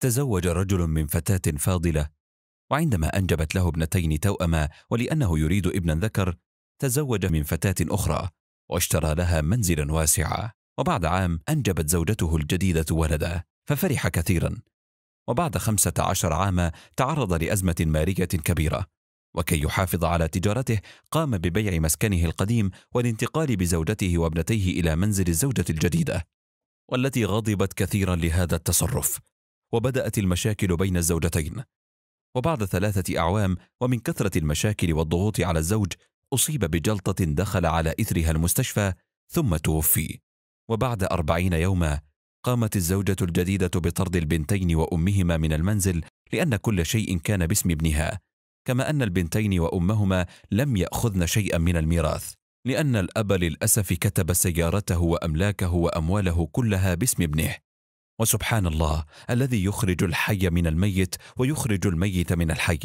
تزوج رجل من فتاة فاضلة وعندما أنجبت له ابنتين توأما ولأنه يريد ابنا ذكر تزوج من فتاة أخرى واشترى لها منزلا واسعا وبعد عام أنجبت زوجته الجديدة ولدا ففرح كثيرا وبعد خمسة عشر عاما تعرض لأزمة مالية كبيرة وكي يحافظ على تجارته قام ببيع مسكنه القديم والانتقال بزوجته وابنتيه إلى منزل الزوجة الجديدة والتي غضبت كثيرا لهذا التصرف وبدأت المشاكل بين الزوجتين وبعد ثلاثة أعوام ومن كثرة المشاكل والضغوط على الزوج أصيب بجلطة دخل على إثرها المستشفى ثم توفي وبعد أربعين يوما قامت الزوجة الجديدة بطرد البنتين وأمهما من المنزل لأن كل شيء كان باسم ابنها كما أن البنتين وأمهما لم يأخذن شيئا من الميراث لأن الأب للأسف كتب سيارته وأملاكه وأمواله كلها باسم ابنه وسبحان الله الذي يخرج الحي من الميت ويخرج الميت من الحي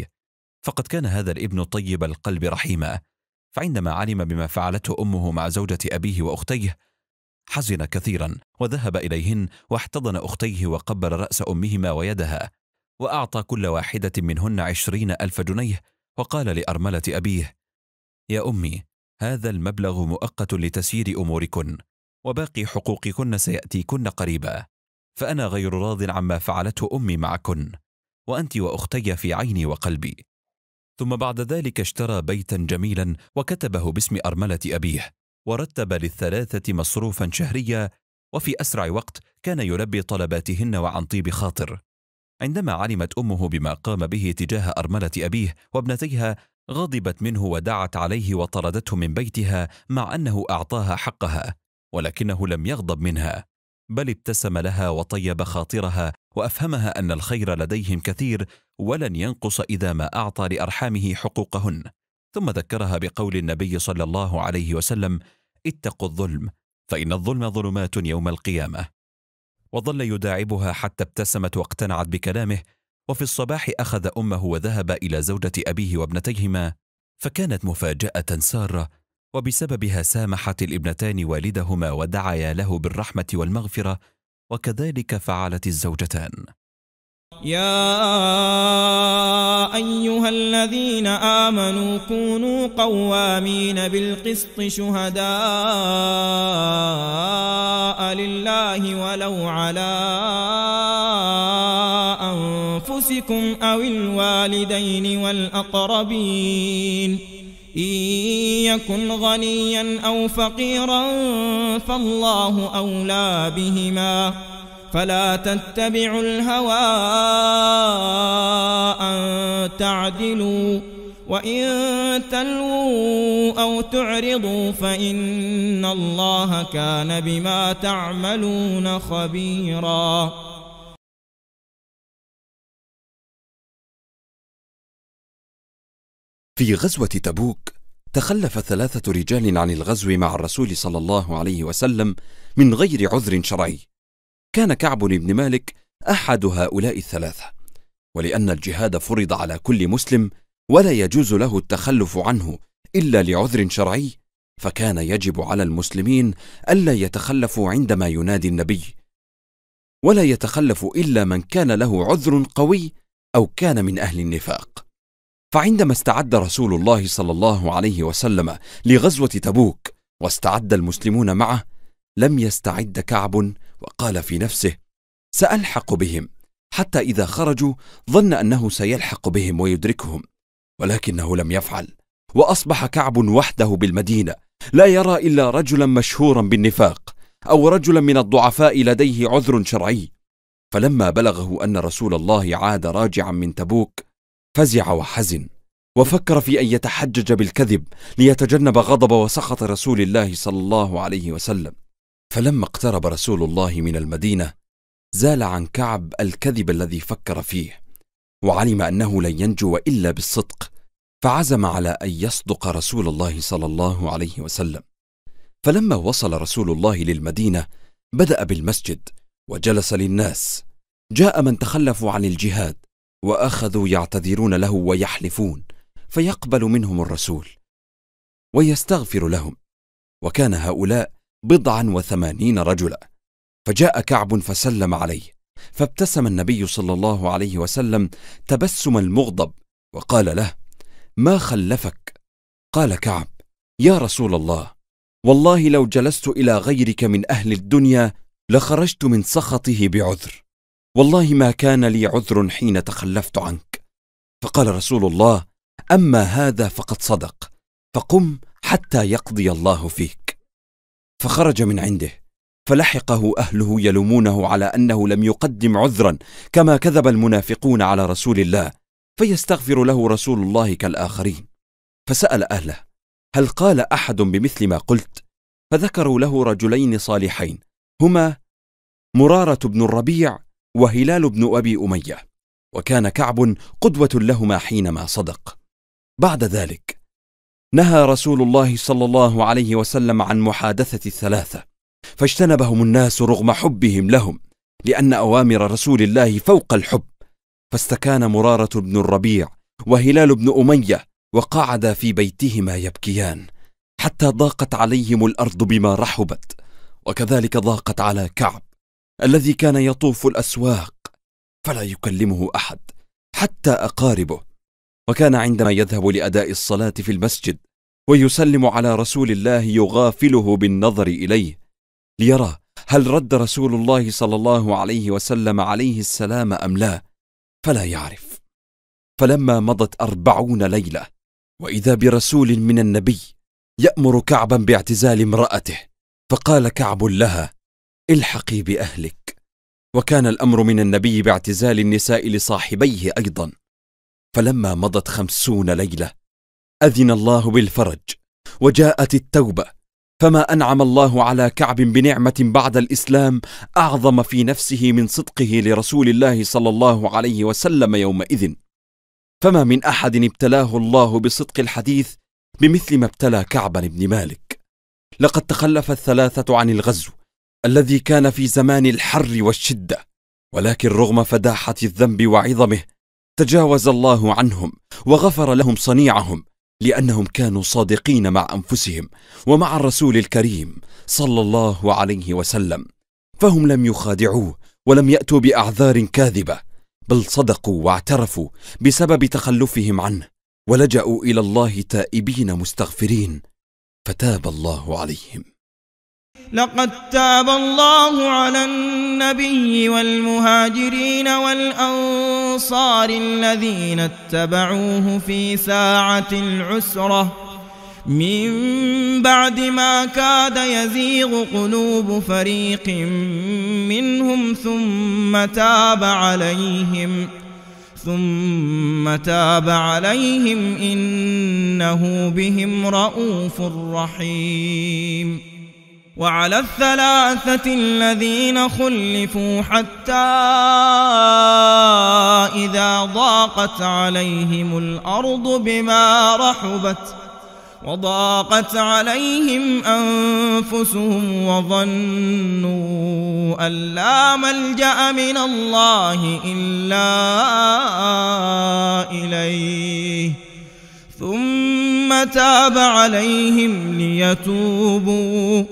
فقد كان هذا الابن طيب القلب رحيما فعندما علم بما فعلته امه مع زوجه ابيه واختيه حزن كثيرا وذهب اليهن واحتضن اختيه وقبل راس امهما ويدها واعطى كل واحده منهن عشرين الف جنيه وقال لارمله ابيه يا امي هذا المبلغ مؤقت لتسيير اموركن وباقي حقوقكن سياتيكن قريبا فأنا غير راض عما فعلته أمي معكن وأنت وأختي في عيني وقلبي ثم بعد ذلك اشترى بيتا جميلا وكتبه باسم أرملة أبيه ورتب للثلاثة مصروفا شهريا وفي أسرع وقت كان يلبي طلباتهن وعن طيب خاطر عندما علمت أمه بما قام به تجاه أرملة أبيه وابنتيها غضبت منه ودعت عليه وطردته من بيتها مع أنه أعطاها حقها ولكنه لم يغضب منها بل ابتسم لها وطيب خاطرها وافهمها ان الخير لديهم كثير ولن ينقص اذا ما اعطى لارحامه حقوقهن ثم ذكرها بقول النبي صلى الله عليه وسلم اتقوا الظلم فان الظلم ظلمات يوم القيامه وظل يداعبها حتى ابتسمت واقتنعت بكلامه وفي الصباح اخذ امه وذهب الى زوجه ابيه وابنتيهما فكانت مفاجاه ساره وبسببها سامحت الابنتان والدهما ودعيا له بالرحمه والمغفره وكذلك فعلت الزوجتان يا ايها الذين امنوا كونوا قوامين بالقسط شهداء لله ولو على انفسكم او الوالدين والاقربين إن يكن غنيا أو فقيرا فالله أولى بهما فلا تتبعوا الهوى أن تعدلوا وإن تلووا أو تعرضوا فإن الله كان بما تعملون خبيراً في غزوة تبوك تخلف ثلاثة رجال عن الغزو مع الرسول صلى الله عليه وسلم من غير عذر شرعي. كان كعب بن مالك أحد هؤلاء الثلاثة، ولأن الجهاد فرض على كل مسلم ولا يجوز له التخلف عنه إلا لعذر شرعي، فكان يجب على المسلمين ألا يتخلفوا عندما ينادي النبي، ولا يتخلف إلا من كان له عذر قوي أو كان من أهل النفاق. فعندما استعد رسول الله صلى الله عليه وسلم لغزوه تبوك واستعد المسلمون معه لم يستعد كعب وقال في نفسه سالحق بهم حتى اذا خرجوا ظن انه سيلحق بهم ويدركهم ولكنه لم يفعل واصبح كعب وحده بالمدينه لا يرى الا رجلا مشهورا بالنفاق او رجلا من الضعفاء لديه عذر شرعي فلما بلغه ان رسول الله عاد راجعا من تبوك فزع وحزن وفكر في أن يتحجج بالكذب ليتجنب غضب وسخط رسول الله صلى الله عليه وسلم فلما اقترب رسول الله من المدينة زال عن كعب الكذب الذي فكر فيه وعلم أنه لن ينجو إلا بالصدق فعزم على أن يصدق رسول الله صلى الله عليه وسلم فلما وصل رسول الله للمدينة بدأ بالمسجد وجلس للناس جاء من تخلفوا عن الجهاد واخذوا يعتذرون له ويحلفون فيقبل منهم الرسول ويستغفر لهم وكان هؤلاء بضعا وثمانين رجلا فجاء كعب فسلم عليه فابتسم النبي صلى الله عليه وسلم تبسم المغضب وقال له ما خلفك قال كعب يا رسول الله والله لو جلست الى غيرك من اهل الدنيا لخرجت من سخطه بعذر والله ما كان لي عذر حين تخلفت عنك فقال رسول الله اما هذا فقد صدق فقم حتى يقضي الله فيك فخرج من عنده فلحقه اهله يلومونه على انه لم يقدم عذرا كما كذب المنافقون على رسول الله فيستغفر له رسول الله كالاخرين فسال اهله هل قال احد بمثل ما قلت فذكروا له رجلين صالحين هما مراره بن الربيع وهلال بن أبي أمية وكان كعب قدوة لهما حينما صدق بعد ذلك نهى رسول الله صلى الله عليه وسلم عن محادثة الثلاثة فاجتنبهم الناس رغم حبهم لهم لأن أوامر رسول الله فوق الحب فاستكان مرارة بن الربيع وهلال بن أمية وقعدا في بيتهما يبكيان حتى ضاقت عليهم الأرض بما رحبت وكذلك ضاقت على كعب الذي كان يطوف الاسواق فلا يكلمه احد حتى اقاربه وكان عندما يذهب لاداء الصلاه في المسجد ويسلم على رسول الله يغافله بالنظر اليه ليرى هل رد رسول الله صلى الله عليه وسلم عليه السلام ام لا فلا يعرف فلما مضت اربعون ليله واذا برسول من النبي يامر كعبا باعتزال امراته فقال كعب لها الحقي باهلك وكان الامر من النبي باعتزال النساء لصاحبيه ايضا فلما مضت خمسون ليله اذن الله بالفرج وجاءت التوبه فما انعم الله على كعب بنعمه بعد الاسلام اعظم في نفسه من صدقه لرسول الله صلى الله عليه وسلم يومئذ فما من احد ابتلاه الله بصدق الحديث بمثل ما ابتلى كعبا بن مالك لقد تخلف الثلاثه عن الغزو الذي كان في زمان الحر والشدة ولكن رغم فداحة الذنب وعظمه تجاوز الله عنهم وغفر لهم صنيعهم لأنهم كانوا صادقين مع أنفسهم ومع الرسول الكريم صلى الله عليه وسلم فهم لم يخادعوه ولم يأتوا بأعذار كاذبة بل صدقوا واعترفوا بسبب تخلفهم عنه ولجأوا إلى الله تائبين مستغفرين فتاب الله عليهم لقد تاب الله على النبي والمهاجرين والأنصار الذين اتبعوه في ساعة العسرة من بعد ما كاد يزيغ قلوب فريق منهم ثم تاب عليهم ثم تاب عليهم إنه بهم رؤوف رحيم وعلى الثلاثة الذين خلفوا حتى إذا ضاقت عليهم الأرض بما رحبت وضاقت عليهم أنفسهم وظنوا أن لا ملجأ من الله إلا إليه ثم تاب عليهم ليتوبوا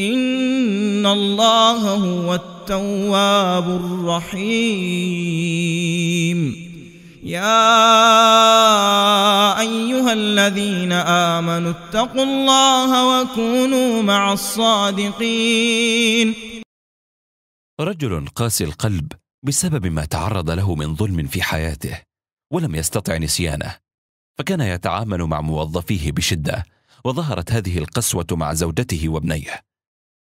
إن الله هو التواب الرحيم يا أيها الذين آمنوا اتقوا الله وكونوا مع الصادقين رجل قاسي القلب بسبب ما تعرض له من ظلم في حياته ولم يستطع نسيانه فكان يتعامل مع موظفيه بشده وظهرت هذه القسوه مع زوجته وابنيه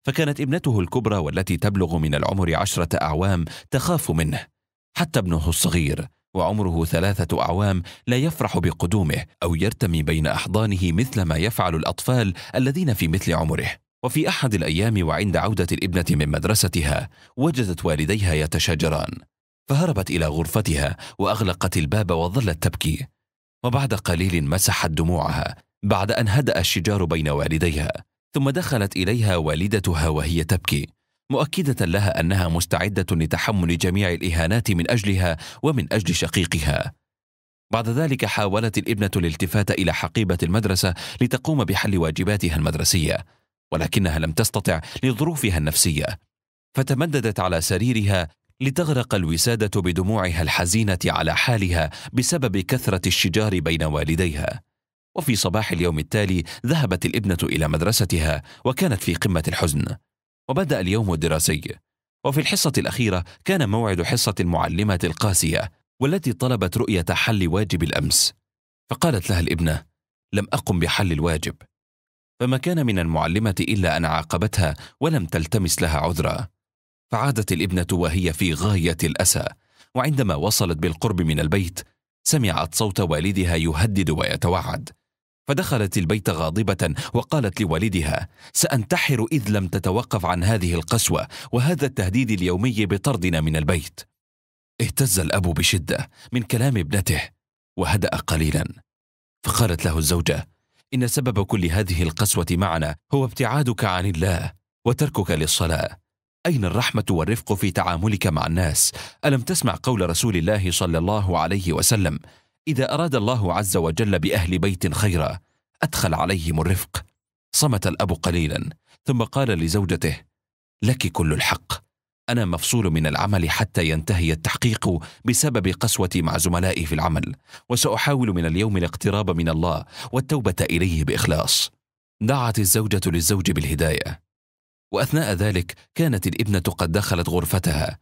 فكانت ابنته الكبرى والتي تبلغ من العمر عشرة أعوام تخاف منه حتى ابنه الصغير وعمره ثلاثة أعوام لا يفرح بقدومه أو يرتمي بين أحضانه مثل ما يفعل الأطفال الذين في مثل عمره وفي أحد الأيام وعند عودة الابنة من مدرستها وجدت والديها يتشاجران فهربت إلى غرفتها وأغلقت الباب وظلت تبكي وبعد قليل مسحت دموعها بعد أن هدأ الشجار بين والديها ثم دخلت اليها والدتها وهي تبكي مؤكده لها انها مستعده لتحمل جميع الاهانات من اجلها ومن اجل شقيقها بعد ذلك حاولت الابنه الالتفات الى حقيبه المدرسه لتقوم بحل واجباتها المدرسيه ولكنها لم تستطع لظروفها النفسيه فتمددت على سريرها لتغرق الوساده بدموعها الحزينه على حالها بسبب كثره الشجار بين والديها وفي صباح اليوم التالي ذهبت الابنة إلى مدرستها وكانت في قمة الحزن وبدأ اليوم الدراسي وفي الحصة الأخيرة كان موعد حصة المعلمة القاسية والتي طلبت رؤية حل واجب الأمس فقالت لها الابنة لم أقم بحل الواجب فما كان من المعلمة إلا أن عاقبتها ولم تلتمس لها عذرا فعادت الابنة وهي في غاية الأسى وعندما وصلت بالقرب من البيت سمعت صوت والدها يهدد ويتوعد فدخلت البيت غاضبة وقالت لوالدها: سأنتحر إذ لم تتوقف عن هذه القسوة وهذا التهديد اليومي بطردنا من البيت. اهتز الأب بشدة من كلام ابنته وهدأ قليلا، فقالت له الزوجة: إن سبب كل هذه القسوة معنا هو ابتعادك عن الله وتركك للصلاة. أين الرحمة والرفق في تعاملك مع الناس؟ ألم تسمع قول رسول الله صلى الله عليه وسلم: إذا أراد الله عز وجل بأهل بيت خيرا أدخل عليهم الرفق صمت الأب قليلا ثم قال لزوجته لك كل الحق أنا مفصول من العمل حتى ينتهي التحقيق بسبب قسوتي مع زملائي في العمل وسأحاول من اليوم الاقتراب من الله والتوبة إليه بإخلاص دعت الزوجة للزوج بالهداية وأثناء ذلك كانت الابنة قد دخلت غرفتها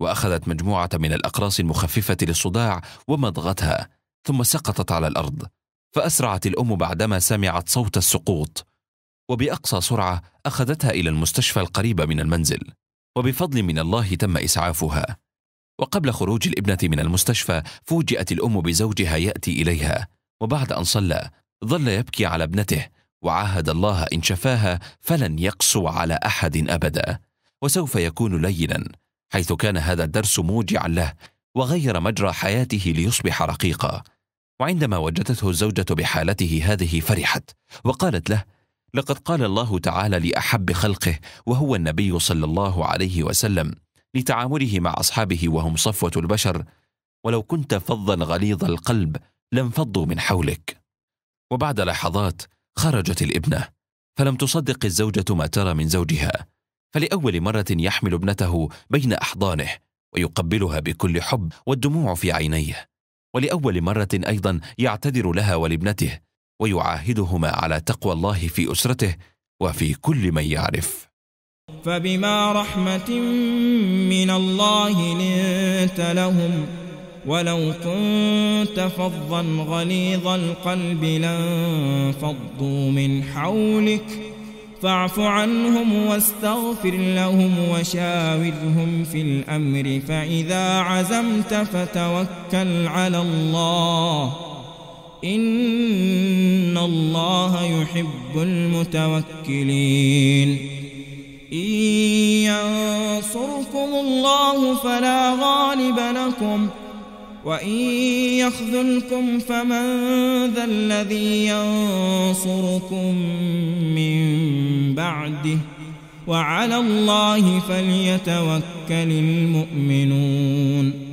وأخذت مجموعة من الأقراص المخففة للصداع ومضغتها ثم سقطت على الارض فاسرعت الام بعدما سمعت صوت السقوط وباقصى سرعه اخذتها الى المستشفى القريبه من المنزل وبفضل من الله تم اسعافها وقبل خروج الابنه من المستشفى فوجئت الام بزوجها ياتي اليها وبعد ان صلى ظل يبكي على ابنته وعاهد الله ان شفاها فلن يقسو على احد ابدا وسوف يكون لينا حيث كان هذا الدرس موجعا له وغير مجرى حياته ليصبح رقيقا وعندما وجدته الزوجة بحالته هذه فرحت وقالت له لقد قال الله تعالى لأحب خلقه وهو النبي صلى الله عليه وسلم لتعامله مع أصحابه وهم صفوة البشر ولو كنت فظا غليظ القلب لانفضوا من حولك وبعد لحظات خرجت الابنة فلم تصدق الزوجة ما ترى من زوجها فلأول مرة يحمل ابنته بين أحضانه ويقبلها بكل حب والدموع في عينيه ولاول مره ايضا يعتذر لها ولابنته ويعاهدهما على تقوى الله في اسرته وفي كل من يعرف فبما رحمه من الله لنت لهم ولو كنت فظا غليظ القلب لانفضوا من حولك فاعف عنهم واستغفر لهم وشاورهم في الأمر فإذا عزمت فتوكل على الله إن الله يحب المتوكلين إن ينصركم الله فلا غالب لكم وإن يخذلكم فمن ذا الذي ينصركم من بعده وعلى الله فليتوكل المؤمنون